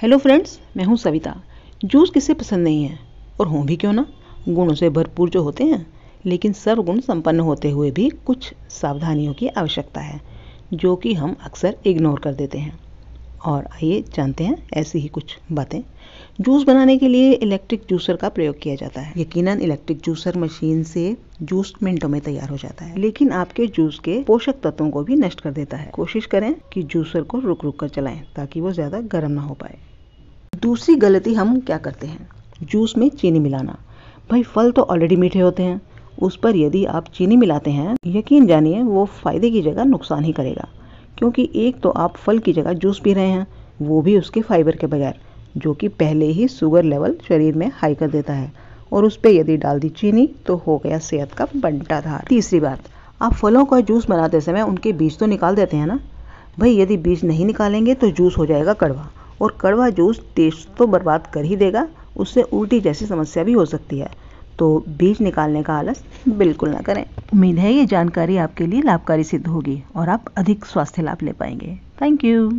hello friends मैं हूं Savita juice किसे पसंद नहीं है और हूं भी क्यों ना गुणों से भरपूर जो होते हैं लेकिन सर्वगुण संपन्न होते हुए भी कुछ सावधानियों की आवश्यकता है जो कि हम अक्सर इग्नोर कर देते हैं और आइए जानते हैं ऐसी ही कुछ बातें जूस बनाने के लिए इलेक्ट्रिक जूसर का प्रयोग किया जाता है यकीनन इलेक्ट्रिक जूसर मशीन से जूस मिनटों में तैयार हो जाता है लेकिन आपके जूस के पोषक तत्वों को भी नष्ट कर देता है कोशिश करें कि जूसर को रुक रुक कर चलाएं ताकि वो ज़्यादा गर्म ना हो पाए दूसरी गलती हम क्या करते हैं जूस में चीनी मिलाना भाई फल तो ऑलरेडी मीठे होते हैं उस पर यदि आप चीनी मिलाते हैं यकीन जानिए वो फ़ायदे की जगह नुकसान ही करेगा क्योंकि एक तो आप फल की जगह जूस पी रहे हैं वो भी उसके फाइबर के बगैर जो कि पहले ही शुगर लेवल शरीर में हाई कर देता है और उस पर यदि डाल दी चीनी तो हो गया सेहत का था तीसरी बात आप फलों का जूस बनाते समय उनके बीज तो निकाल देते हैं ना भाई यदि बीज नहीं निकालेंगे तो जूस हो जाएगा कड़वा और कड़वा जूस टेस्ट तो बर्बाद कर ही देगा उससे उल्टी जैसी समस्या भी हो सकती है तो बीज निकालने का आलस बिल्कुल ना करें उम्मीद है ये जानकारी आपके लिए लाभकारी सिद्ध होगी और आप अधिक स्वास्थ्य लाभ ले पाएंगे थैंक यू